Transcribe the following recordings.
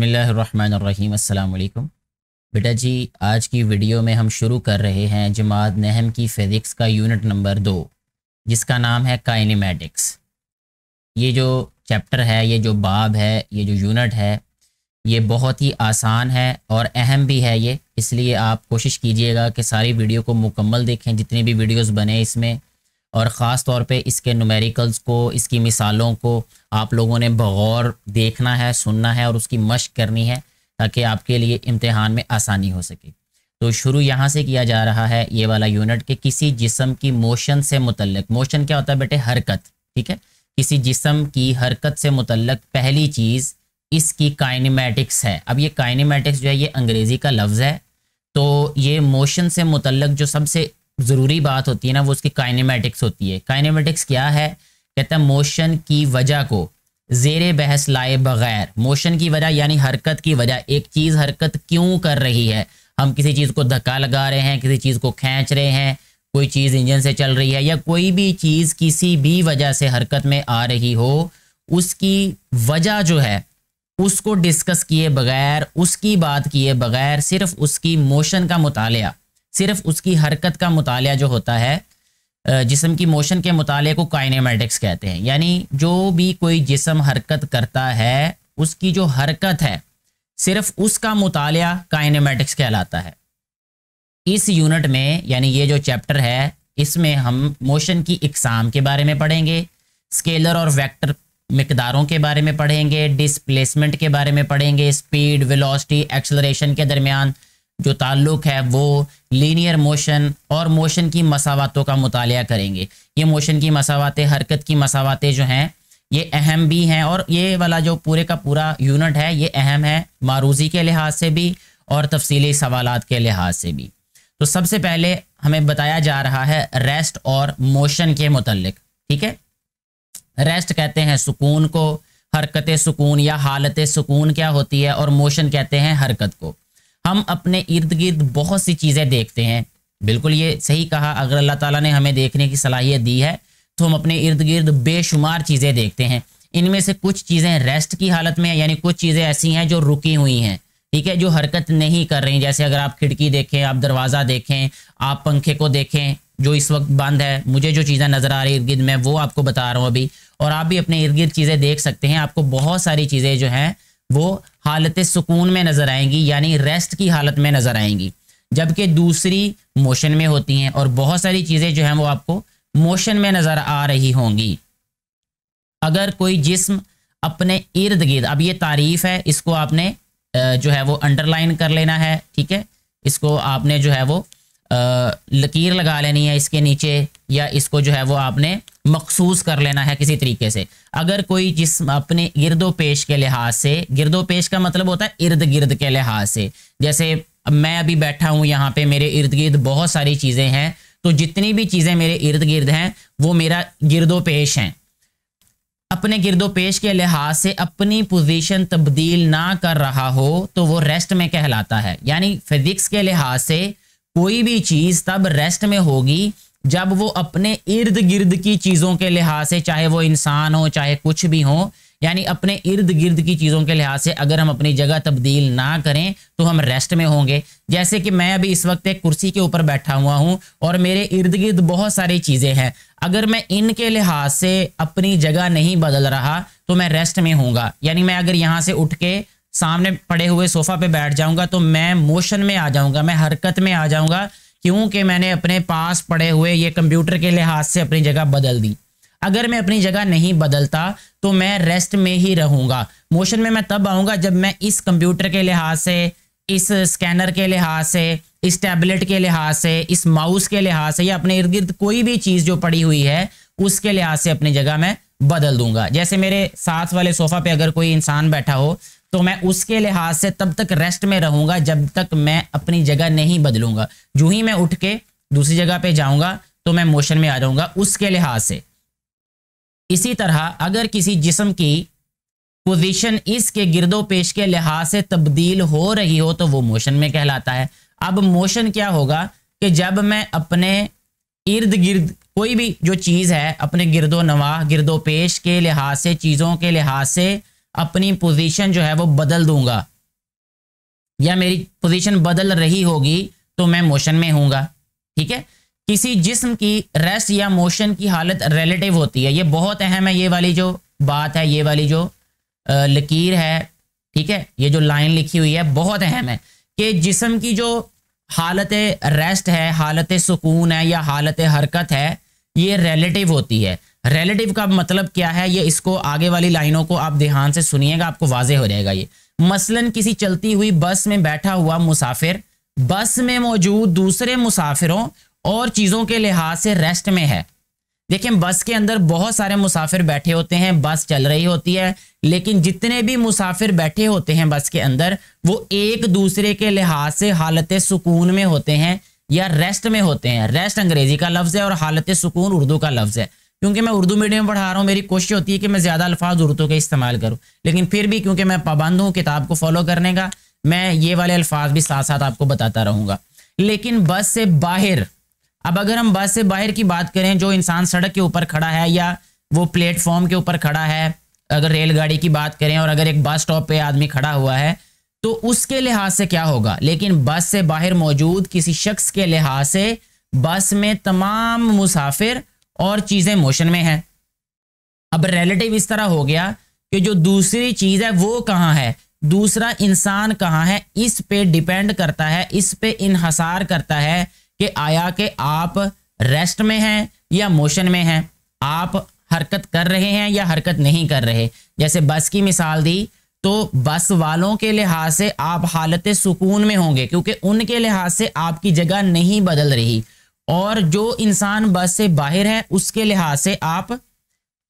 बसमिलीम अल्लाम बेटा जी आज की वीडियो में हम शुरू कर रहे हैं जमात नहम की फ़िज़िक्स का यूनिट नंबर दो जिसका नाम है काइनेमेटिक्स ये जो चैप्टर है ये जो बाब है ये जो यूनिट है ये बहुत ही आसान है और अहम भी है ये इसलिए आप कोशिश कीजिएगा कि सारी वीडियो को मुकम्मल देखें जितनी भी वीडियोज़ बने इसमें और ख़ास तौर पे इसके नुमेरिकल्स को इसकी मिसालों को आप लोगों ने बगौर देखना है सुनना है और उसकी मश्क करनी है ताकि आपके लिए इम्तहान में आसानी हो सके तो शुरू यहाँ से किया जा रहा है ये वाला यूनिट कि किसी जिसम की मोशन से मुतलक मोशन क्या होता है बेटे हरकत ठीक है किसी जिसम की हरकत से मुतलक पहली चीज़ इसकी काइनेमेटिक्स है अब ये काइनेमेटिक्स जो है ये अंग्रेज़ी का लफ्ज़ है तो ये मोशन से मुतलक जो सबसे ज़रूरी बात होती है ना वो उसकी काइनेमेटिक्स होती है काइनेमेटिक्स क्या है कहते हैं मोशन की वजह को जेर बहस लाए बगैर मोशन की वजह यानी हरकत की वजह एक चीज़ हरकत क्यों कर रही है हम किसी चीज़ को धक्का लगा रहे हैं किसी चीज़ को खींच रहे हैं कोई चीज़ इंजन से चल रही है या कोई भी चीज़ किसी भी वजह से हरकत में आ रही हो उसकी वजह जो है उसको डिस्कस किए बगैर उसकी बात किए बगैर सिर्फ उसकी मोशन का मुताल सिर्फ उसकी हरकत का मुताल जो होता है जिसम की मोशन के मुताले को काइनेमेटिक्स कहते हैं यानी जो भी कोई जिसम हरकत करता है उसकी जो हरकत है सिर्फ उसका मुताल काइनेमेटिक्स कहलाता है इस यूनिट में यानी ये जो चैप्टर है इसमें हम मोशन की इकसाम के बारे में पढ़ेंगे स्केलर और वेक्टर मकदारों के बारे में पढ़ेंगे डिसप्लेसमेंट के बारे में पढ़ेंगे स्पीड वेलोसिटी एक्सलरेशन के दरमियान जो ताल्लुक है वो लीनियर मोशन और मोशन की मसावतों का मुताल करेंगे ये मोशन की मसावतें हरकत की मसावतें जो हैं ये अहम भी हैं और ये वाला जो पूरे का पूरा यूनिट है ये अहम है मारूजी के लिहाज से भी और तफसीली सवाल के लिहाज से भी तो सबसे पहले हमें बताया जा रहा है रेस्ट और मोशन के मतलब ठीक है रेस्ट कहते हैं सुकून को हरकत सुकून या हालत सुकून क्या होती है और मोशन कहते हैं हरकत को हम अपने इर्द गिर्द बहुत सी चीज़ें देखते हैं बिल्कुल ये सही कहा अगर अल्लाह ताला ने हमें देखने की सलाहियत दी है तो हम अपने इर्द गिर्द बेशुमार चीज़ें देखते हैं इनमें से कुछ चीज़ें रेस्ट की हालत में यानी कुछ चीज़ें ऐसी हैं जो रुकी हुई हैं ठीक है जो हरकत नहीं कर रही जैसे अगर आप खिड़की देखें आप दरवाज़ा देखें आप पंखे को देखें जो इस वक्त बंद है मुझे जो चीज़ें नज़र आ रही इर्द गिर्द मैं वो आपको बता रहा हूँ अभी और आप भी अपने इर्द गिर्द चीज़ें देख सकते हैं आपको बहुत सारी चीज़ें जो हैं वो हालत सुकून में नज़र आएंगी यानी रेस्ट की हालत में नज़र आएंगी जबकि दूसरी मोशन में होती हैं और बहुत सारी चीज़ें जो हैं वो आपको मोशन में नज़र आ रही होंगी अगर कोई जिस्म अपने इर्द गिर्द अब ये तारीफ है इसको आपने जो है वो अंडरलाइन कर लेना है ठीक है इसको आपने जो है वो लकीर लगा लेनी है इसके नीचे या इसको जो है वो आपने मखसूस कर लेना है किसी तरीके से अगर कोई जिसम अपने गिरदो पेश के लिहाज से गिरदो पेश का मतलब होता है इर्द गिर्द के लिहाज से जैसे मैं अभी बैठा हूं यहाँ पे मेरे इर्द गिर्द बहुत सारी चीज़ें हैं तो जितनी भी चीज़ें मेरे इर्द गिर्द हैं वो मेरा गिरदो पेश है अपने गिरदो पेश के लिहाज से अपनी पोजीशन तब्दील ना कर रहा हो तो वो रेस्ट में कहलाता है यानी फिजिक्स के लिहाज से कोई भी चीज़ तब रेस्ट में होगी जब वो अपने इर्द गिर्द की चीज़ों के लिहाज से चाहे वो इंसान हो चाहे कुछ भी हो यानी अपने इर्द गिर्द की चीज़ों के लिहाज से अगर हम अपनी जगह तब्दील ना करें तो हम रेस्ट में होंगे जैसे कि मैं अभी इस वक्त एक कुर्सी के ऊपर बैठा हुआ हूँ और मेरे इर्द गिर्द बहुत सारी चीज़ें हैं अगर मैं इनके लिहाज से अपनी जगह नहीं बदल रहा तो मैं रेस्ट में हूँगा यानी मैं अगर यहाँ से उठ के सामने पड़े हुए सोफ़ा पे बैठ जाऊँगा तो मैं मोशन में आ जाऊँगा मैं हरकत में आ जाऊँगा क्योंकि मैंने अपने पास पड़े हुए ये कंप्यूटर के लिहाज से अपनी जगह बदल दी अगर मैं अपनी जगह नहीं बदलता तो मैं रेस्ट में ही रहूँगा मोशन में मैं तब आऊँगा जब मैं इस कंप्यूटर के लिहाज से इस स्कैनर के लिहाज से इस टैबलेट के लिहाज से इस माउस के लिहाज से या अपने इर्द गिर्द कोई भी चीज़ जो पड़ी हुई है उसके लिहाज से अपनी जगह मैं बदल दूंगा जैसे मेरे साथ वाले सोफा पे अगर कोई इंसान बैठा हो तो मैं उसके लिहाज से तब तक रेस्ट में रहूंगा जब तक मैं अपनी जगह नहीं बदलूंगा जो ही मैं उठ के दूसरी जगह पे जाऊंगा तो मैं मोशन में आ जाऊंगा उसके लिहाज से इसी तरह अगर किसी जिसम की पोजीशन इसके गिरदो पेश के लिहाज से तब्दील हो रही हो तो वो मोशन में कहलाता है अब मोशन क्या होगा कि जब मैं अपने इर्द गिर्द कोई भी जो चीज़ है अपने गिरदो नवाह गिरदो पेश के लिहाज से चीज़ों के लिहाज से अपनी पोजीशन जो है वो बदल दूंगा या मेरी पोजीशन बदल रही होगी तो मैं मोशन में हूंगा ठीक है किसी जिस्म की रेस्ट या मोशन की हालत रिलेटिव होती है ये बहुत अहम है ये वाली जो बात है ये वाली जो लकीर है ठीक है ये जो लाइन लिखी हुई है बहुत अहम है कि जिस्म की जो हालत रेस्ट है हालत सुकून है या हालत हरकत है ये रिलेटिव होती है रेलेटिव का मतलब क्या है ये इसको आगे वाली लाइनों को आप ध्यान से सुनिएगा आपको वाजे हो जाएगा ये मसलन किसी चलती हुई बस में बैठा हुआ मुसाफिर बस में मौजूद दूसरे मुसाफिरों और चीज़ों के लिहाज से रेस्ट में है देखिए बस के अंदर बहुत सारे मुसाफिर बैठे होते हैं बस चल रही होती है लेकिन जितने भी मुसाफिर बैठे होते हैं बस के अंदर वो एक दूसरे के लिहाज से हालत सुकून में होते हैं या रेस्ट में होते हैं रेस्ट अंग्रेजी का लफ्ज़ है और हालत सुकून उर्दू का लफ्ज़ है क्योंकि मैं उर्दू मीडियम पढ़ा रहा हूँ मेरी कोशिश होती है कि मैं ज़्यादा अल्फाज उर्दू के इस्तेमाल करूँ लेकिन फिर भी क्योंकि मैं पाबंद हूँ किताब को फॉलो करने का मैं ये वाले अल्फाज भी साथ साथ आपको बताता रहूँगा लेकिन बस से बाहर अब अगर हम बस से बाहर की बात करें जो इंसान सड़क के ऊपर खड़ा है या वो प्लेटफॉर्म के ऊपर खड़ा है अगर रेलगाड़ी की बात करें और अगर एक बस स्टॉप पे आदमी खड़ा हुआ है तो उसके लिहाज से क्या होगा लेकिन बस से बाहर मौजूद किसी शख्स के लिहाज से बस में तमाम मुसाफिर और चीज़ें मोशन में है अब रिलेटिव इस तरह हो गया कि जो दूसरी चीज़ है वो कहाँ है दूसरा इंसान कहाँ है इस पे डिपेंड करता है इस पे इनहसार करता है कि आया कि आप रेस्ट में हैं या मोशन में हैं आप हरकत कर रहे हैं या हरकत नहीं कर रहे जैसे बस की मिसाल दी तो बस वालों के लिहाज से आप हालत सुकून में होंगे क्योंकि उनके लिहाज से आपकी जगह नहीं बदल रही और जो इंसान बस से बाहर है उसके लिहाज से आप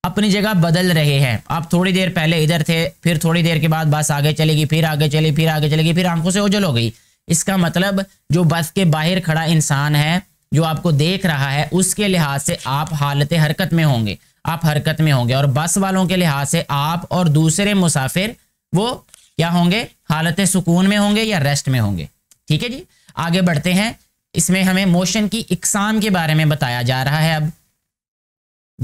अपनी जगह बदल रहे हैं आप थोड़ी देर पहले इधर थे फिर थोड़ी देर के बाद बस आगे चलेगी फिर आगे चली फिर आगे चलेगी फिर आंखों से ओझल हो गई इसका मतलब जो बस के बाहर खड़ा इंसान है जो आपको देख रहा है उसके लिहाज से आप हालत हरकत में होंगे आप हरकत में होंगे और बस वालों के लिहाज से आप और दूसरे मुसाफिर वो क्या होंगे हालत सुकून में होंगे या रेस्ट में होंगे ठीक है जी आगे बढ़ते हैं इसमें हमें मोशन की इकसाम के बारे में बताया जा रहा है अब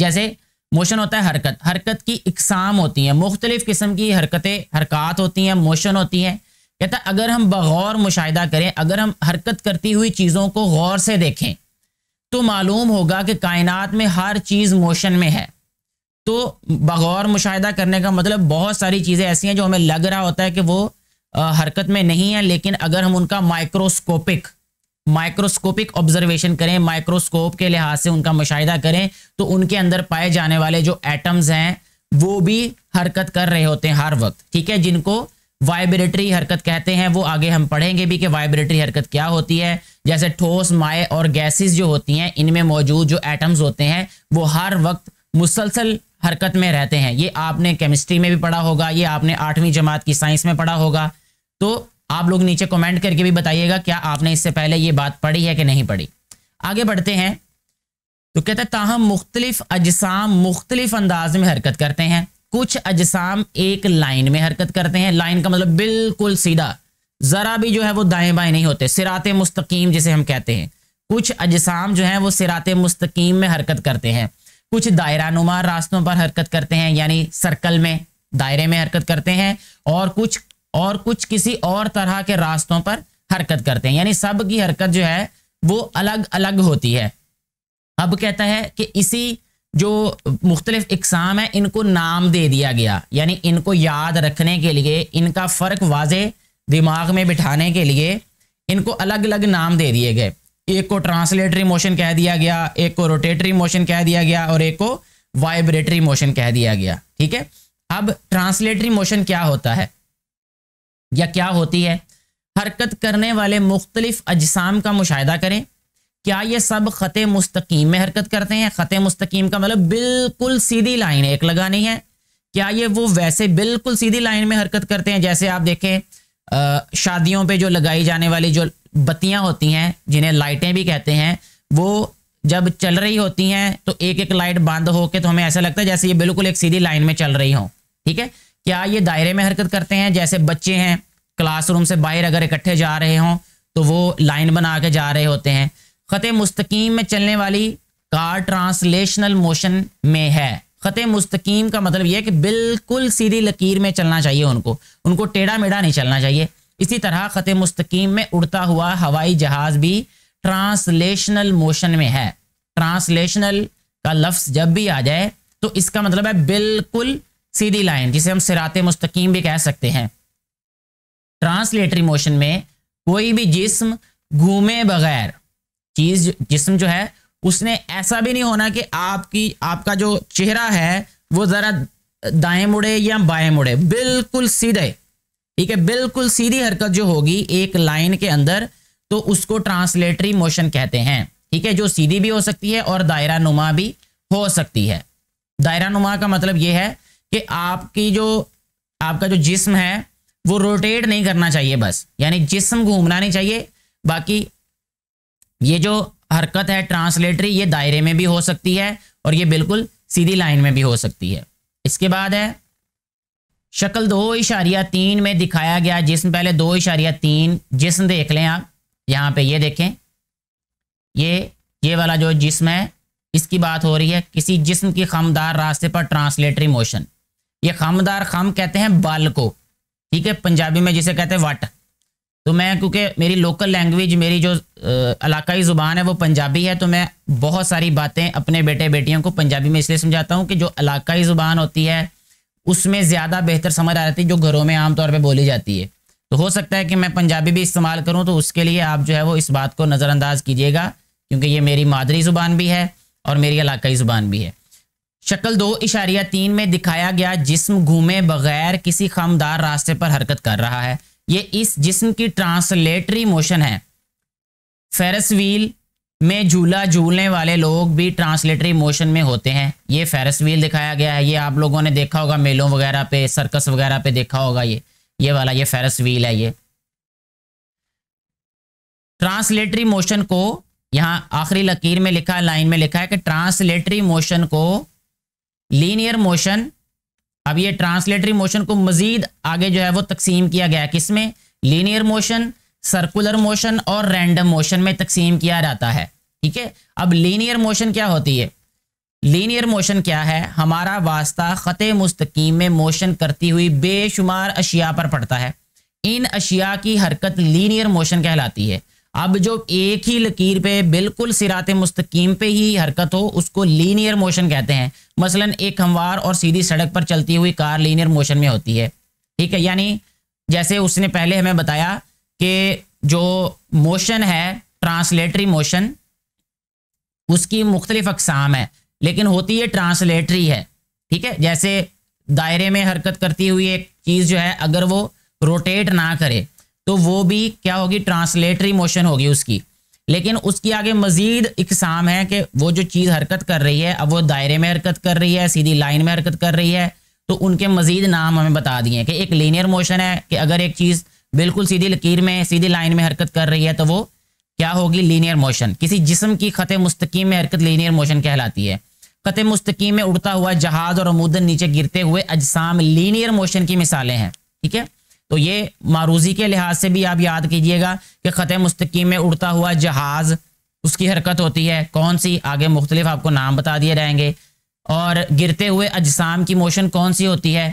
जैसे मोशन होता है हरकत हरकत की इकसाम होती है मुख्तलिफ़ किस्म की हरकतें हरकत होती हैं मोशन होती हैं कहता अगर हम बगौर मुशाह करें अगर हम हरकत करती हुई चीज़ों को गौर से देखें तो मालूम होगा कि कायनात में हर चीज़ मोशन में है तो बगौर मुशाह करने का मतलब बहुत सारी चीज़ें ऐसी हैं जो हमें लग रहा होता है कि वो हरकत में नहीं है लेकिन अगर हम उनका माइक्रोस्कोपिक माइक्रोस्कोपिक ऑब्जर्वेशन करें माइक्रोस्कोप के लिहाज से उनका मुशाहिदा करें तो उनके अंदर पाए जाने वाले जो एटम्स हैं वो भी हरकत कर रहे होते हैं हर वक्त ठीक है जिनको वाइब्रेटरी हरकत कहते हैं वो आगे हम पढ़ेंगे भी कि वाइब्रेटरी हरकत क्या होती है जैसे ठोस माए और गैसेस जो होती हैं इनमें मौजूद जो एटम्स होते हैं वो हर वक्त मुसलसल हरकत में रहते हैं ये आपने केमिस्ट्री में भी पढ़ा होगा ये आपने आठवीं जमात की साइंस में पढ़ा होगा तो आप लोग नीचे कमेंट करके भी बताइएगा क्या आपने इससे पहले ये बात पढ़ी है कि नहीं पढ़ी आगे बढ़ते हैं तो कहते हैं ताहम मुख्तलिफ अजसाम मुख्तलिफ अंदाज में हरकत करते हैं कुछ अजसाम एक लाइन में हरकत करते हैं लाइन का मतलब बिल्कुल सीधा ज़रा भी जो है वो दाएं बाएं नहीं होते सिरात मुस्तकीम जिसे हम कहते हैं कुछ अजसाम जो है वो सिरात मुस्तकीम में हरकत करते हैं कुछ दायरा नुमा रास्तों पर हरकत करते हैं यानी सर्कल में दायरे में हरकत करते हैं और कुछ और कुछ किसी और तरह के रास्तों पर हरकत करते हैं यानी सब की हरकत जो है वो अलग अलग होती है अब कहता है कि इसी जो मुख्तलिफ इकसाम है इनको नाम दे दिया गया यानी इनको याद रखने के लिए इनका फ़र्क वाजे दिमाग में बिठाने के लिए इनको अलग अलग नाम दे दिए गए एक को ट्रांसलेटरी मोशन कह दिया गया एक को रोटेटरी मोशन कह दिया गया और एक को वाइब्रेटरी मोशन कह दिया गया ठीक है अब ट्रांसलेटरी मोशन क्या होता है या क्या होती है हरकत करने वाले मुख्तलिफ अजसाम का मुशाह करें क्या ये सब ख़त मुस्तकीम में हरकत करते हैं ख़त मुस्तकीम का मतलब बिल्कुल सीधी लाइन एक लगानी है क्या ये वो वैसे बिल्कुल सीधी लाइन में हरकत करते हैं जैसे आप देखें शादियों पे जो लगाई जाने वाली जो बत्तियां होती हैं जिन्हें लाइटें भी कहते हैं वो जब चल रही होती हैं तो एक एक लाइट बंद होके तो हमें ऐसा लगता है जैसे ये बिल्कुल एक सीधी लाइन में चल रही हो ठीक है क्या ये दायरे में हरकत करते हैं जैसे बच्चे हैं क्लासरूम से बाहर अगर इकट्ठे जा रहे हों तो वो लाइन बना के जा रहे होते हैं ख़त मुस्तकीम में चलने वाली कार ट्रांसलेशनल मोशन में है ख़त मुस्तकीम का मतलब यह है कि बिल्कुल सीधी लकीर में चलना चाहिए उनको उनको टेढ़ा मेढ़ा नहीं चलना चाहिए इसी तरह ख़त मुस्तकीम में उड़ता हुआ हवाई जहाज़ भी ट्रांसलेशनल मोशन में है ट्रांसलेशनल का लफ्स जब भी आ जाए तो इसका मतलब है बिल्कुल सीधी लाइन जिसे हम सिरात मुस्तकीम भी कह सकते हैं ट्रांसलेटरी मोशन में कोई भी जिस्म घूमे बगैर चीज जिस्म जो है उसने ऐसा भी नहीं होना कि आपकी आपका जो चेहरा है वो ज़रा दाएं मुड़े या बाएं मुड़े बिल्कुल सीधे ठीक है बिल्कुल सीधी हरकत जो होगी एक लाइन के अंदर तो उसको ट्रांसलेटरी मोशन कहते हैं ठीक है जो सीधी भी हो सकती है और दायरा नुमा भी हो सकती है दायरा नुमा का मतलब यह है कि आपकी जो आपका जो जिस्म है वो रोटेट नहीं करना चाहिए बस यानी जिस्म घूमना नहीं चाहिए बाकी ये जो हरकत है ट्रांसलेटरी ये दायरे में भी हो सकती है और ये बिल्कुल सीधी लाइन में भी हो सकती है इसके बाद है शक्ल दो इशारिया तीन में दिखाया गया जिसम पहले दो इशारिया तीन जिसम देख लें आप यहाँ पे ये देखें ये ये वाला जो जिसम है इसकी बात हो रही है किसी जिसम की खमदार रास्ते पर ट्रांसलेटरी मोशन ये खामदार खाम कहते हैं बाल को ठीक है पंजाबी में जिसे कहते हैं वट तो मैं क्योंकि मेरी लोकल लैंग्वेज मेरी जो इलाकाई ज़ुबान है वो पंजाबी है तो मैं बहुत सारी बातें अपने बेटे बेटियों को पंजाबी में इसलिए समझाता हूँ कि जो इलाकाई ज़ुबान होती है उसमें ज़्यादा बेहतर समझ आ जाती है जो घरों में आमतौर पर बोली जाती है तो हो सकता है कि मैं पंजाबी भी इस्तेमाल करूँ तो उसके लिए आप जो है वो इस बात को नज़रअंदाज कीजिएगा क्योंकि ये मेरी मादरी ज़ुबान भी है और मेरी इलाकाई ज़ुबान भी है शक्ल दो इशारिया तीन में दिखाया गया जिस्म घूमे बगैर किसी खमदार रास्ते पर हरकत कर रहा है ये इस जिस्म की ट्रांसलेटरी मोशन है फेरस व्हील में झूला झूलने वाले लोग भी ट्रांसलेटरी मोशन में होते हैं ये फेरस व्हील दिखाया गया है ये आप लोगों ने देखा होगा मेलों वगैरह पे सर्कस वगैरह पे देखा होगा ये ये वाला ये फेरस व्हील है ये ट्रांसलेटरी मोशन को यहाँ आखिरी लकीर में लिखा लाइन में लिखा है कि ट्रांसलेटरी मोशन को लीनियर मोशन अब ये ट्रांसलेटरी मोशन को मजीद आगे जो है वो तकसीम किया गया किसमें लीनियर मोशन सर्कुलर मोशन और रैंडम मोशन में तकसीम किया जाता है ठीक है अब लीनियर मोशन क्या होती है लीनियर मोशन क्या है हमारा वास्ता ख़त मुस्तकीम में मोशन करती हुई बेशुमार अशिया पर पड़ता है इन अशिया की हरकत लीनियर मोशन कहलाती है अब जो एक ही लकीर पे बिल्कुल सिरात मुस्तकीम पे ही हरकत हो उसको लीनियर मोशन कहते हैं मसलन एक हमवार और सीधी सड़क पर चलती हुई कार लीनियर मोशन में होती है ठीक है यानी जैसे उसने पहले हमें बताया कि जो मोशन है ट्रांसलेटरी मोशन उसकी मुख्तलिफ अकसाम है लेकिन होती है ट्रांसलेटरी है ठीक है जैसे दायरे में हरकत करती हुई एक चीज़ जो है अगर वो रोटेट ना करे तो वो भी क्या होगी ट्रांसलेटरी मोशन होगी उसकी लेकिन उसकी आगे मजीद इकसाम है कि वो जो चीज़ हरकत कर रही है अब वो दायरे में हरकत कर रही है सीधी लाइन में हरकत कर रही है तो उनके मजीद नाम हमें बता दिए कि एक लीनियर मोशन है कि अगर एक चीज़ बिल्कुल सीधी लकीर में सीधी लाइन में हरकत कर रही है तो वो क्या होगी लीनियर मोशन किसी जिसम की ख़त मुस्तकीम में हरकत लीनियर मोशन कहलाती है ख़त मुस्तकीम में उड़ता हुआ जहाज़ और अमूदन नीचे गिरते हुए अजसाम लीनियर मोशन की मिसालें हैं ठीक है तो ये मारूजी के लिहाज से भी आप याद कीजिएगा कि ख़त मुस्तकीम में उड़ता हुआ जहाज़ उसकी हरकत होती है कौन सी आगे मुख्तलिफ आपको नाम बता दिए जाएंगे और गिरते हुए अजसाम की मोशन कौन सी होती है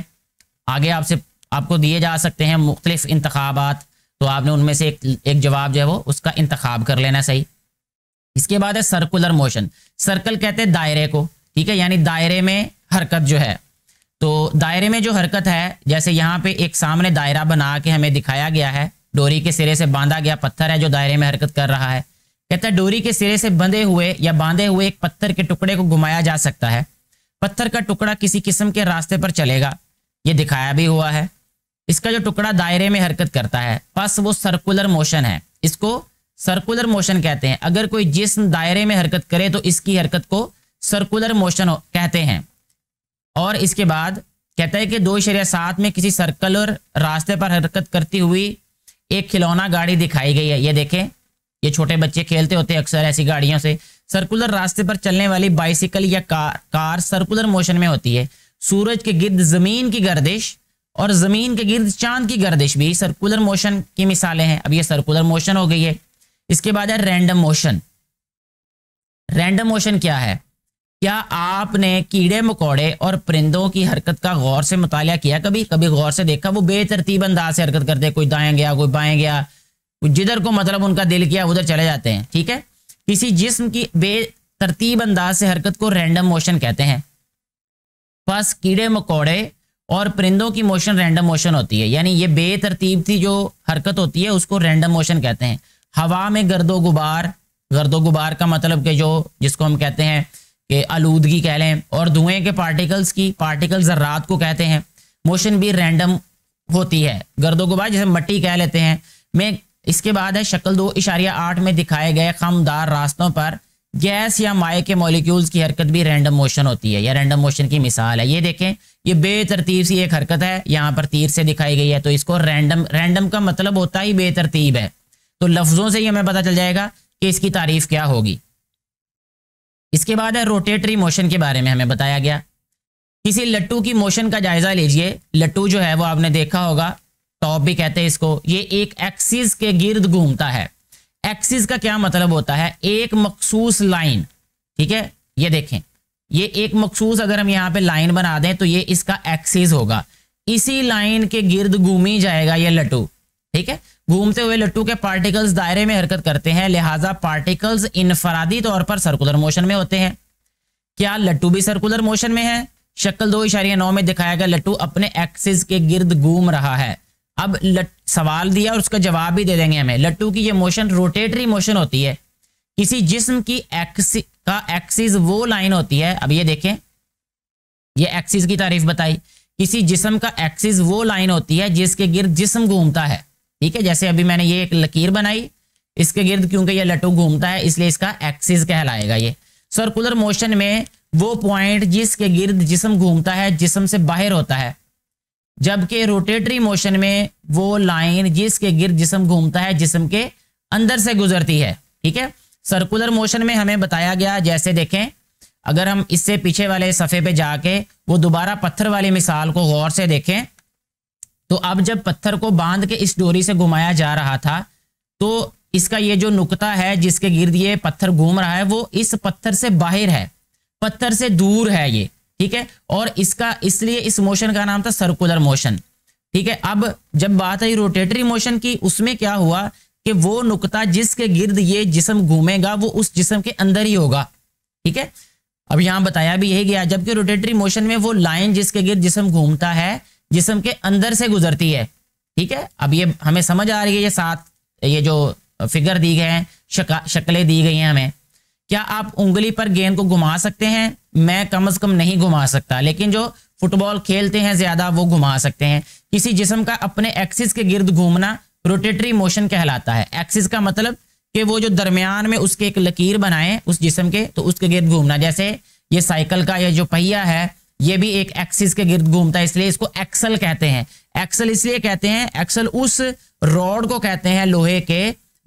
आगे आपसे आपको दिए जा सकते हैं मुख्तलिफ इंतबात तो आपने उनमें से एक एक जवाब जो है वो उसका इंतखब कर लेना सही इसके बाद है सर्कुलर मोशन सर्कल कहते हैं दायरे को ठीक है यानी दायरे में हरकत जो है तो दायरे में जो हरकत है जैसे यहाँ पे एक सामने दायरा बना के हमें दिखाया गया है डोरी के सिरे से बांधा गया पत्थर है जो दायरे में हरकत कर रहा है कहता है डोरी के सिरे से बंधे हुए या बांधे हुए एक पत्थर के टुकड़े को घुमाया जा सकता है पत्थर का टुकड़ा किसी किस्म के रास्ते पर चलेगा ये दिखाया भी हुआ है इसका जो टुकड़ा दायरे में हरकत करता है बस वो सर्कुलर मोशन है इसको सर्कुलर मोशन कहते हैं अगर कोई जिसम दायरे में हरकत करे तो इसकी हरकत को सर्कुलर मोशन कहते हैं और इसके बाद कहता है कि दो शरिया सात में किसी सर्कल और रास्ते पर हरकत करती हुई एक खिलौना गाड़ी दिखाई गई है ये देखें ये छोटे बच्चे खेलते होते हैं अक्सर ऐसी गाड़ियों से सर्कुलर रास्ते पर चलने वाली बाइसिकल या कार कार सर्कुलर मोशन में होती है सूरज के गिर्द जमीन की गर्दिश और जमीन के गिर्द चांद की गर्दिश भी सर्कुलर मोशन की मिसालें हैं अब ये सर्कुलर मोशन हो गई है इसके बाद है रैंडम मोशन रैंडम मोशन क्या है क्या आपने कीड़े मकोड़े और परिंदों की हरकत का गौर से मुताया किया कभी कभी गौर से देखा वो बेतरतीब अंदाज से हरकत करते कोई दाएं गया कोई बाएं गया जिधर को मतलब उनका दिल किया उधर चले जाते हैं ठीक है किसी जिस्म की बेतरतीब अंदाज से हरकत को रैंडम मोशन कहते हैं बस कीड़े मकोड़े और परिंदों की मोशन रैंडम मोशन होती है यानी ये बेतरतीब थी जो हरकत होती है उसको रैंडम मोशन कहते हैं हवा में गर्दो गुबार गर्दो गुबार का मतलब के जो जिसको हम कहते हैं कि आलूदगी कह लें और धुएं के पार्टिकल्स की पार्टिकल्स रात को कहते हैं मोशन भी रैंडम होती है गर्दो गुबार जैसे मट्टी कह लेते हैं मैं इसके बाद है शक्ल दो इशारिया आठ में दिखाए गए खमदार रास्तों पर गैस या माए के मॉलिक्यूल्स की हरकत भी रैंडम मोशन होती है या रैंडम मोशन की मिसाल है ये देखें ये बेतरतीब सी एक हरकत है यहाँ पर तीर से दिखाई गई है तो इसको रैंडम रैंडम का मतलब होता ही बेतरतीब है तो लफ्ज़ों से ही हमें पता चल जाएगा कि इसकी तारीफ क्या होगी इसके बाद है रोटेटरी मोशन के बारे में हमें बताया गया किसी लट्टू की मोशन का जायजा लीजिए लट्टू जो है वो आपने देखा होगा टॉप भी कहते हैं इसको ये एक एक्सिस के गिर्द घूमता है एक्सिस का क्या मतलब होता है एक मखसूस लाइन ठीक है ये देखें ये एक मखसूस अगर हम यहाँ पे लाइन बना दें तो ये इसका एक्सिस होगा इसी लाइन के गिर्द घूम ही जाएगा ये लट्टू ठीक है घूमते हुए लट्टू के पार्टिकल्स दायरे में हरकत करते हैं लिहाजा पार्टिकल्स इनफरादी तौर पर सर्कुलर मोशन में होते हैं क्या लट्टू भी सर्कुलर मोशन में है शक्ल दो इशारिया नौ में दिखाया गया लट्टू अपने एक्सिस के गिर्द घूम रहा है अब लट सवाल दिया और उसका जवाब भी दे देंगे हमें लट्टू की ये मोशन रोटेटरी मोशन होती है किसी जिस्म की एक्सि का एक्सिस वो लाइन होती है अब ये देखें ये एक्सिस की तारीफ बताई किसी जिस्म का एक्सिस वो लाइन होती है जिसके गिर्द जिस्म घूमता है ठीक है जैसे अभी मैंने ये एक लकीर बनाई इसके गिर्द क्योंकि ये लटू घूमता है इसलिए इसका एक्सिस कहलाएगा ये सर्कुलर मोशन में वो पॉइंट जिसके गिर्द जिसम घूमता है जिसम से बाहर होता है जबकि रोटेटरी मोशन में वो लाइन जिसके गिर्द जिसम घूमता है जिसम के अंदर से गुजरती है ठीक है सर्कुलर मोशन में हमें बताया गया जैसे देखें अगर हम इससे पीछे वाले सफ़े पे जाके वो दोबारा पत्थर वाली मिसाल को गौर से देखें तो अब जब पत्थर को बांध के इस डोरी से घुमाया जा रहा था तो इसका ये जो नुकता है जिसके गिर्द ये पत्थर घूम रहा है वो इस पत्थर से बाहर है पत्थर से दूर है ये ठीक है और इसका इसलिए इस मोशन का नाम था सर्कुलर मोशन ठीक है अब जब बात आई रोटेटरी मोशन की उसमें क्या हुआ कि वो नुकता जिसके गिर्द ये जिसम घूमेगा वो उस जिसम के अंदर ही होगा ठीक है अब यहां बताया भी यही गया जबकि रोटेटरी मोशन में वो लाइन जिसके गिर्द जिसम घूमता है जिसम के अंदर से गुजरती है ठीक है अब ये हमें समझ आ रही है ये सात ये जो फिगर दी गए हैं शक्लें दी गई हैं हमें क्या आप उंगली पर गेंद को घुमा सकते हैं मैं कम अज कम नहीं घुमा सकता लेकिन जो फुटबॉल खेलते हैं ज्यादा वो घुमा सकते हैं किसी जिसम का अपने एक्सिस के गिर्द घूमना रोटेटरी मोशन कहलाता है एक्सिस का मतलब कि वो जो दरमियान में उसके एक लकीर बनाए उस जिसम के तो उसके गिर्द घूमना जैसे ये साइकिल का यह जो पहिया है ये भी एक एक्सिस के गिर्द घूमता है इसलिए इसको एक्सल कहते हैं एक्सल इसलिए कहते हैं एक्सल उस रॉड को कहते हैं लोहे के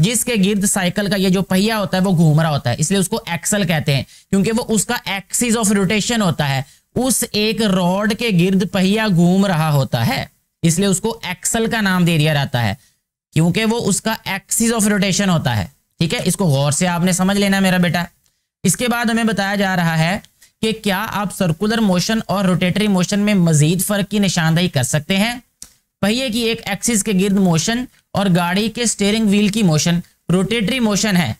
जिसके गिर्द साइकिल का ये जो पहिया होता है वो घूम रहा होता है इसलिए उसको एक्सल कहते हैं क्योंकि वो उसका एक्सिस ऑफ रोटेशन होता है उस एक रॉड के गिर्द पहिया घूम रहा होता है इसलिए उसको एक्सल का नाम दे दिया जाता है क्योंकि वो उसका एक्सिस ऑफ रोटेशन होता है ठीक है इसको गौर से आपने समझ लेना मेरा बेटा इसके बाद हमें बताया जा रहा है कि क्या आप सर्कुलर मोशन और रोटेटरी मोशन में मजीद फर्क की निशानदही कर सकते हैं पहिए की एक एक्सिस के गिर्द मोशन और गाड़ी के स्टेयरिंग व्हील की मोशन रोटेटरी मोशन है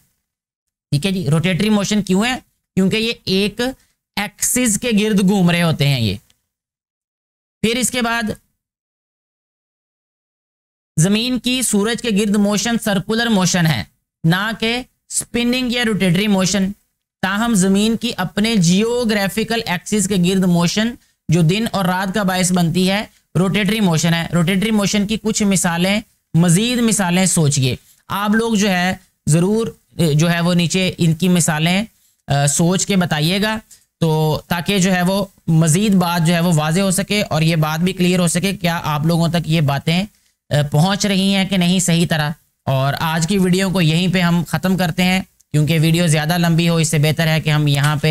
ठीक है जी रोटेटरी मोशन क्यों है क्योंकि ये एक एक्सिस के गिर्द घूम रहे होते हैं ये फिर इसके बाद जमीन की सूरज के गिर्द मोशन सर्कुलर मोशन है ना के स्पिनिंग या रोटेटरी मोशन ताहम जमीन की अपने जियोग्राफिकल एक्सिस के गिर्द मोशन जो दिन और रात का बायस बनती है रोटेटरी मोशन है रोटेटरी मोशन की कुछ मिसालें मजीद मिसालें सोचिए आप लोग जो है ज़रूर जो है वो नीचे इनकी मिसालें आ, सोच के बताइएगा तो ताकि जो है वो मज़ीद बात जो है वो वाजे हो सके और ये बात भी क्लियर हो सके क्या आप लोगों तक ये बातें पहुँच रही हैं कि नहीं सही तरह और आज की वीडियो को यहीं पर हम ख़त्म करते हैं क्योंकि वीडियो ज़्यादा लंबी हो इससे बेहतर है कि हम यहाँ पे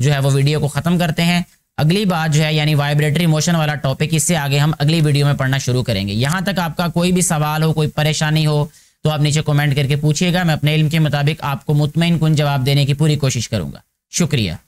जो है वो वीडियो को ख़त्म करते हैं अगली बात जो है यानी वाइब्रेटरी मोशन वाला टॉपिक इससे आगे हम अगली वीडियो में पढ़ना शुरू करेंगे यहाँ तक आपका कोई भी सवाल हो कोई परेशानी हो तो आप नीचे कॉमेंट करके पूछिएगा मैं अपने इल्म के मुताबिक आपको मुतमिन कन जवाब देने की पूरी कोशिश करूँगा शुक्रिया